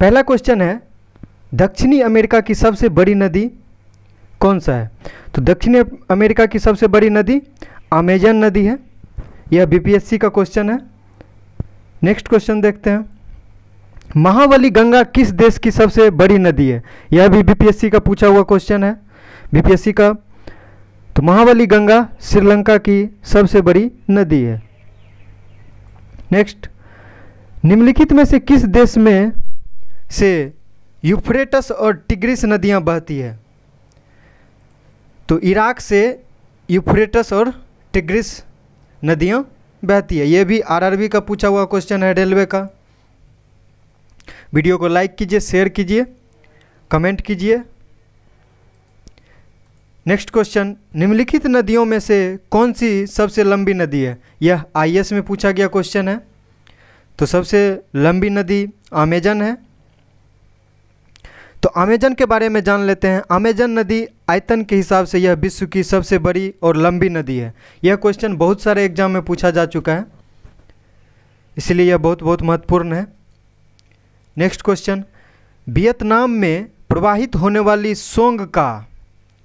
पहला क्वेश्चन है दक्षिणी अमेरिका की सबसे बड़ी नदी कौन सा है तो दक्षिणी अमेरिका की सबसे बड़ी नदी अमेजन नदी है यह बीपीएससी का क्वेश्चन है नेक्स्ट क्वेश्चन देखते हैं महावली गंगा किस देश की सबसे बड़ी नदी है यह भी बीपीएससी का पूछा हुआ क्वेश्चन है बीपीएससी का तो महावली गंगा श्रीलंका की सबसे बड़ी नदी है नेक्स्ट निम्नलिखित में से किस देश में से यूफ्रेटस और टिग्रिस नदियाँ बहती है तो इराक से यूफ्रेटस और टिग्रिस नदियाँ बहती है ये भी आरआरबी का पूछा हुआ क्वेश्चन है रेलवे का वीडियो को लाइक कीजिए शेयर कीजिए कमेंट कीजिए नेक्स्ट क्वेश्चन निम्नलिखित नदियों में से कौन सी सबसे लंबी नदी है यह आईएएस में पूछा गया क्वेश्चन है तो सबसे लंबी नदी अमेजन है तो अमेजन के बारे में जान लेते हैं अमेजन नदी आयतन के हिसाब से यह विश्व की सबसे बड़ी और लंबी नदी है यह क्वेश्चन बहुत सारे एग्जाम में पूछा जा चुका है इसलिए यह बहुत बहुत महत्वपूर्ण है नेक्स्ट क्वेश्चन वियतनाम में प्रवाहित होने वाली सोंग का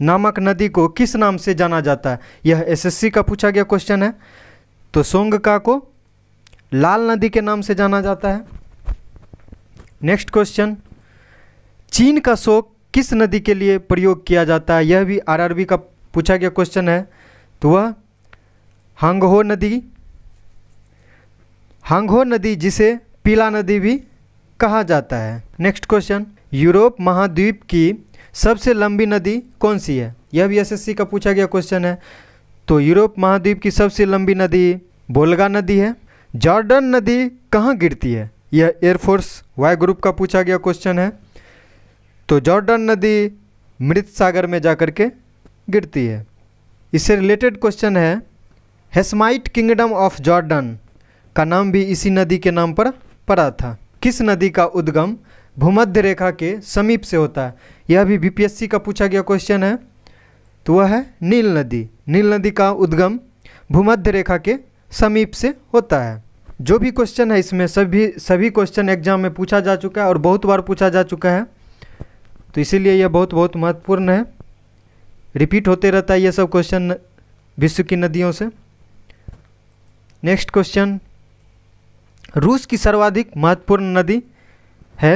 नामक नदी को किस नाम से जाना जाता है यह एसएससी का पूछा गया क्वेश्चन है तो सोंग का को लाल नदी के नाम से जाना जाता है नेक्स्ट क्वेश्चन चीन का शोक किस नदी के लिए प्रयोग किया जाता है यह भी आरआरबी का पूछा गया क्वेश्चन है तो वह हांगहो नदी हांगहो नदी जिसे पीला नदी भी कहा जाता है नेक्स्ट क्वेश्चन यूरोप महाद्वीप की सबसे लंबी नदी कौन सी है यह भी एसएससी का पूछा गया क्वेश्चन है तो यूरोप महाद्वीप की सबसे लंबी नदी बोलगा नदी है जॉर्डन नदी कहाँ गिरती है यह एयरफोर्स वाई ग्रुप का पूछा गया क्वेश्चन है तो जॉर्डन नदी मृत सागर में जाकर के गिरती है इससे रिलेटेड क्वेश्चन है हेस्माइट किंगडम ऑफ जॉर्डन का नाम भी इसी नदी के नाम पर पड़ा था किस नदी का उद्गम भूमध्य रेखा के समीप से होता है यह भी बीपीएससी का पूछा गया क्वेश्चन है तो वह है नील नदी नील नदी का उद्गम भूमध्य रेखा के समीप से होता है जो भी क्वेश्चन है इसमें सभी सभी क्वेश्चन एग्जाम में पूछा जा चुका है और बहुत बार पूछा जा चुका है तो इसीलिए यह बहुत बहुत महत्वपूर्ण है रिपीट होते रहता है यह सब क्वेश्चन विश्व की नदियों से नेक्स्ट क्वेश्चन रूस की सर्वाधिक महत्वपूर्ण नदी है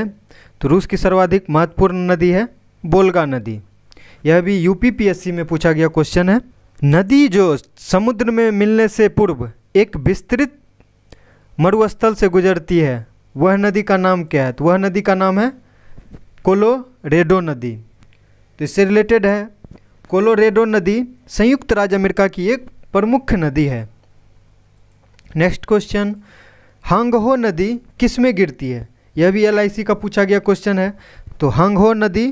तो रूस की सर्वाधिक महत्वपूर्ण नदी है बोलगा नदी यह भी यूपीपीएससी में पूछा गया क्वेश्चन है नदी जो समुद्र में मिलने से पूर्व एक विस्तृत मरुस्थल से गुजरती है वह नदी का नाम क्या है तो वह नदी का नाम है कोलोरेडो नदी तो इससे रिलेटेड है कोलोरेडो नदी संयुक्त राज्य अमेरिका की एक प्रमुख नदी है नेक्स्ट क्वेश्चन हांगहो नदी किस में गिरती है यह भी एलआईसी का पूछा गया क्वेश्चन है तो हांगहो नदी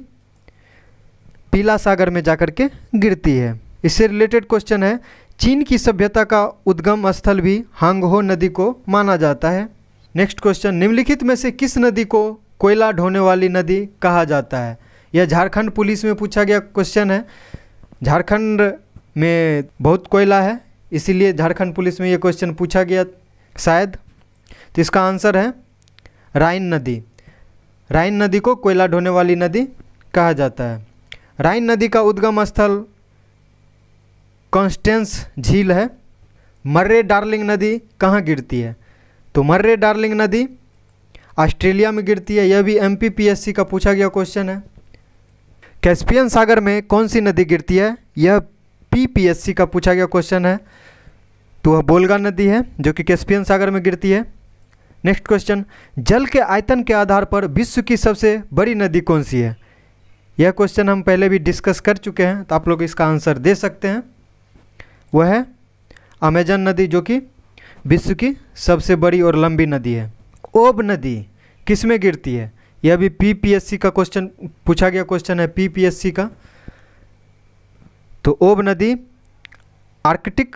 पीला सागर में जाकर के गिरती है इससे रिलेटेड क्वेश्चन है चीन की सभ्यता का उद्गम स्थल भी हांगहो नदी को माना जाता है नेक्स्ट क्वेश्चन निम्नलिखित में से किस नदी को कोयला ढोने वाली नदी कहा जाता है यह झारखंड पुलिस में पूछा गया क्वेश्चन है झारखंड में बहुत कोयला है इसीलिए झारखंड पुलिस में ये क्वेश्चन पूछा गया शायद तो इसका आंसर है राइन नदी राइन नदी को कोयला ढोने वाली नदी कहा जाता है राइन नदी का उद्गम स्थल कॉन्स्टेंस झील है मर्रे डार्लिंग नदी कहाँ गिरती है तो मर्रे डार्लिंग नदी ऑस्ट्रेलिया में गिरती है यह भी एम का पूछा गया क्वेश्चन है कैस्पियन सागर में कौन सी नदी गिरती है यह पी का पूछा गया क्वेश्चन है तो वह बोलगा नदी है जो कि कैस्पियन सागर में गिरती है नेक्स्ट क्वेश्चन जल के आयतन के आधार पर विश्व की सबसे बड़ी नदी कौन सी है यह क्वेश्चन हम पहले भी डिस्कस कर चुके हैं तो आप लोग इसका आंसर दे सकते हैं वह है अमेजन नदी जो कि विश्व की सबसे बड़ी और लंबी नदी है ओब नदी किस में गिरती है यह अभी पीपीएससी का क्वेश्चन पूछा गया क्वेश्चन है पीपीएससी का तो ओब नदी आर्कटिक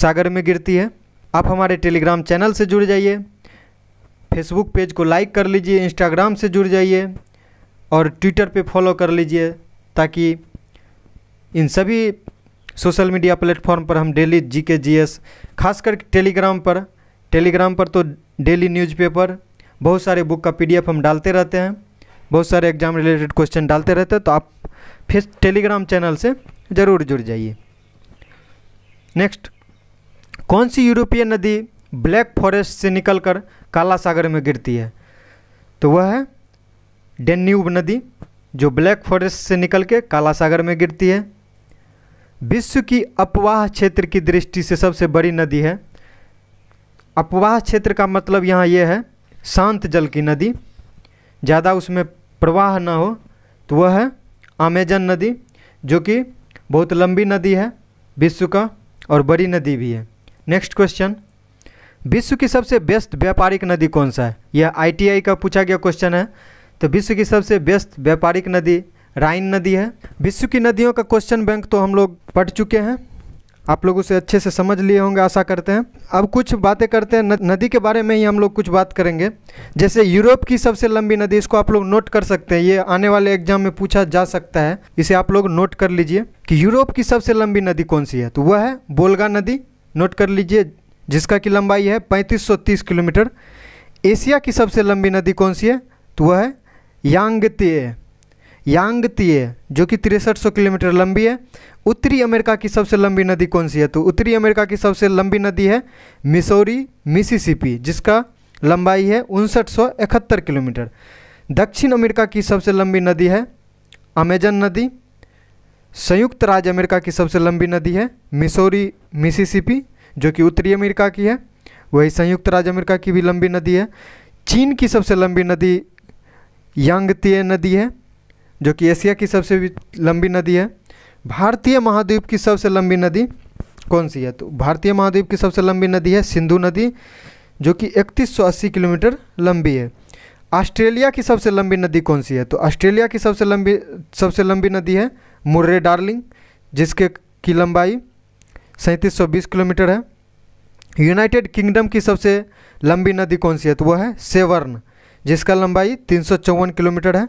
सागर में गिरती है आप हमारे टेलीग्राम चैनल से जुड़ जाइए फेसबुक पेज को लाइक कर लीजिए इंस्टाग्राम से जुड़ जाइए और ट्विटर पे फॉलो कर लीजिए ताकि इन सभी सोशल मीडिया प्लेटफॉर्म पर हम डेली जी के जी एस खास कर टेलीग्राम पर टेलीग्राम पर तो डेली न्यूज़पेपर बहुत सारे बुक का पीडीएफ हम डालते रहते हैं बहुत सारे एग्ज़ाम रिलेटेड क्वेश्चन डालते रहते हैं तो आप फिर टेलीग्राम चैनल से ज़रूर जुड़ जाइए नेक्स्ट कौन सी यूरोपीय नदी ब्लैक फॉरेस्ट से निकलकर काला सागर में गिरती है तो वह है डेन्यूब नदी जो ब्लैक फॉरेस्ट से निकल के काला सागर में गिरती है विश्व की अपवाह क्षेत्र की दृष्टि से सबसे बड़ी नदी है अपवाह क्षेत्र का मतलब यहाँ ये है शांत जल की नदी ज़्यादा उसमें प्रवाह ना हो तो वह है अमेजन नदी जो कि बहुत लंबी नदी है विश्व का और बड़ी नदी भी है नेक्स्ट क्वेश्चन विश्व की सबसे बेस्ट व्यापारिक नदी कौन सा है यह आईटीआई का पूछा गया क्वेश्चन है तो विश्व की सबसे बेस्ट व्यापारिक नदी राइन नदी है विश्व की नदियों का क्वेश्चन बैंक तो हम लोग पढ़ चुके हैं आप लोग उसे अच्छे से समझ लिए होंगे आशा करते हैं अब कुछ बातें करते हैं नदी के बारे में ही हम लोग कुछ बात करेंगे जैसे यूरोप की सबसे लंबी नदी इसको आप लोग नोट कर सकते हैं ये आने वाले एग्जाम में पूछा जा सकता है इसे आप लोग नोट कर लीजिए कि यूरोप की सबसे लंबी नदी कौन सी है तो वह है बोलगा नदी नोट कर लीजिए जिसका की लंबाई है पैंतीस किलोमीटर एशिया की सबसे लंबी नदी कौन सी है तो वह है यांगते तीय जो कि तिरसठ सौ किलोमीटर लंबी है उत्तरी अमेरिका की सबसे लंबी नदी कौन सी है तो उत्तरी अमेरिका की सबसे लंबी नदी है मिसौरी मिसिसिपी जिसका लंबाई है उनसठ सौ इकहत्तर किलोमीटर दक्षिण अमेरिका की सबसे लंबी नदी है अमेजन नदी संयुक्त राज्य अमेरिका की सबसे लंबी नदी है मिसौरी मिसिसिपी जो कि उत्तरी अमेरिका की है वही संयुक्त राज्य अमेरिका की भी लंबी नदी है चीन की सबसे लंबी नदी यांगतीय नदी है जो कि एशिया की सबसे लंबी नदी है भारतीय महाद्वीप की सबसे लंबी नदी कौन सी है तो भारतीय महाद्वीप की सबसे लंबी नदी है सिंधु नदी जो कि 3180 किलोमीटर लंबी है ऑस्ट्रेलिया की सबसे लंबी नदी कौन सी है तो ऑस्ट्रेलिया की सबसे लंबी सबसे लंबी नदी है मुर्रे डार्लिंग जिसके की लंबाई सैंतीस किलोमीटर है यूनाइटेड किंगडम की सबसे लंबी नदी कौन सी है तो वह है सेवर्न जिसका लंबाई तीन किलोमीटर है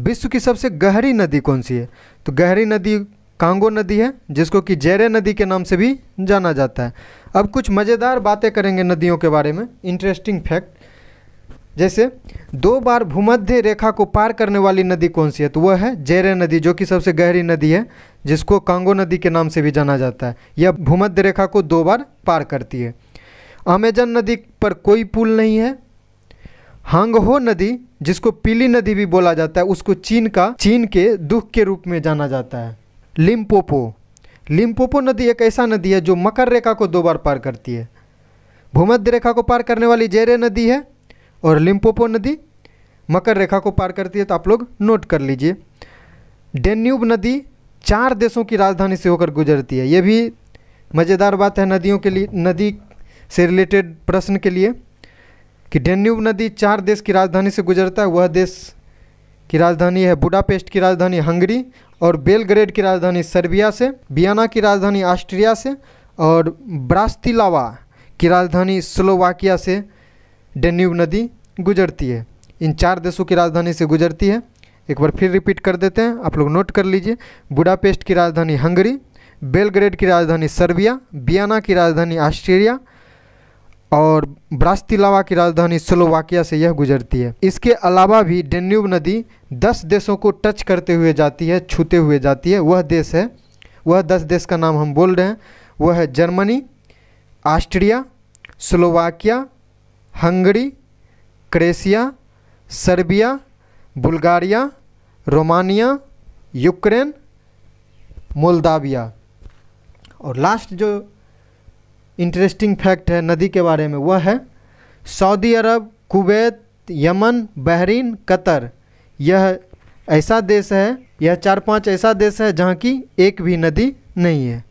विश्व की सबसे गहरी नदी कौन सी है तो गहरी नदी कांगो नदी है जिसको कि जेरे नदी के नाम से भी जाना जाता है अब कुछ मज़ेदार बातें करेंगे नदियों के बारे में इंटरेस्टिंग फैक्ट जैसे दो बार भूमध्य रेखा को पार करने वाली नदी कौन सी है तो वह है जेरे नदी जो कि सबसे गहरी नदी है जिसको कांगो नदी के नाम से भी जाना जाता है यह भूमध्य रेखा को दो बार पार करती है अमेजन नदी पर कोई पुल नहीं है हांगहो नदी जिसको पीली नदी भी बोला जाता है उसको चीन का चीन के दुख के रूप में जाना जाता है लिम्पोपो लिम्पोपो नदी एक ऐसा नदी है जो मकर रेखा को दो बार पार करती है भूमध्य रेखा को पार करने वाली जेरे नदी है और लिम्पोपो नदी मकर रेखा को पार करती है तो आप लोग नोट कर लीजिए डेन्यूब नदी चार देशों की राजधानी से होकर गुजरती है ये भी मज़ेदार बात है नदियों के लिए नदी से रिलेटेड प्रश्न के लिए कि डेन्यूब नदी चार देश की राजधानी से गुजरता है वह देश की राजधानी है बुडापेस्ट की राजधानी हंगरी और बेलग्रेड की राजधानी सर्बिया से बियाना की राजधानी ऑस्ट्रिया से और ब्रास्तिलावा की राजधानी स्लोवाकिया से डेन्यूब नदी गुजरती है इन चार देशों की राजधानी से गुजरती है एक बार फिर रिपीट कर देते हैं आप लोग नोट कर लीजिए बुडापेस्ट की राजधानी हंगरी बेलग्रेड की राजधानी सर्बिया बियाना की राजधानी ऑस्ट्रेलिया और ब्रास्तिलावा की राजधानी स्लोवाकिया से यह गुजरती है इसके अलावा भी डेन्यूब नदी दस देशों को टच करते हुए जाती है छूते हुए जाती है वह देश है वह दस देश का नाम हम बोल रहे हैं वह है Germany Austria Slovakia Hungary Croatia Serbia Bulgaria Romania Ukraine Moldavia और लास्ट जो इंटरेस्टिंग फैक्ट है नदी के बारे में वह है Saudi Arab Kuwait Yemen Bahrain Qatar यह ऐसा देश है यह चार पांच ऐसा देश है जहाँ की एक भी नदी नहीं है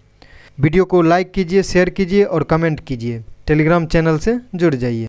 वीडियो को लाइक कीजिए शेयर कीजिए और कमेंट कीजिए टेलीग्राम चैनल से जुड़ जाइए